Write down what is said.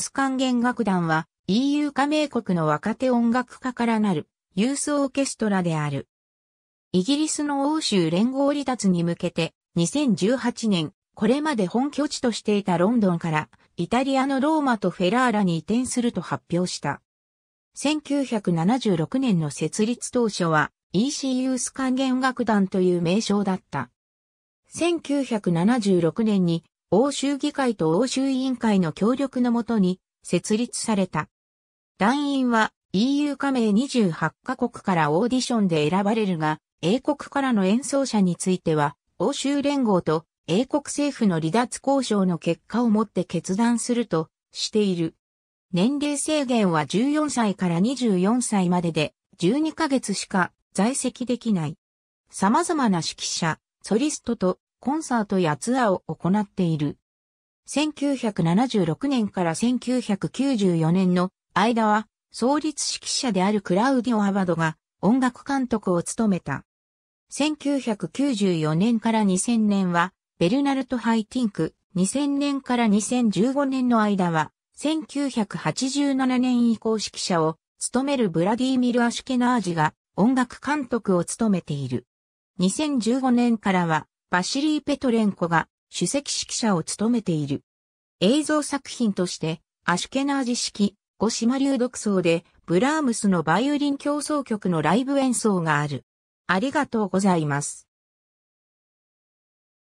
ス管弦楽団は EU 加盟国の若手音楽家からなるユースオーケストラである。イギリスの欧州連合離脱に向けて2018年、これまで本拠地としていたロンドンからイタリアのローマとフェラーラに移転すると発表した。1976年の設立当初は e c ユース管弦楽団という名称だった。1976年に欧州議会と欧州委員会の協力のもとに設立された。団員は EU 加盟28カ国からオーディションで選ばれるが、英国からの演奏者については、欧州連合と英国政府の離脱交渉の結果をもって決断するとしている。年齢制限は14歳から24歳までで、12ヶ月しか在籍できない。様々な指揮者、ソリストとコンサートやツアーを行っている。1976年から1994年の間は創立指揮者であるクラウディオ・ハバドが音楽監督を務めた。1994年から2000年はベルナルト・ハイティンク、2000年から2015年の間は1987年以降指揮者を務めるブラディミル・アシュケナージが音楽監督を務めている。2015年からはバシリー・ペトレンコが主席指揮者を務めている。映像作品として、アシュケナージ式、ゴシマ流独奏で、ブラームスのバイオリン競争曲のライブ演奏がある。ありがとうございます。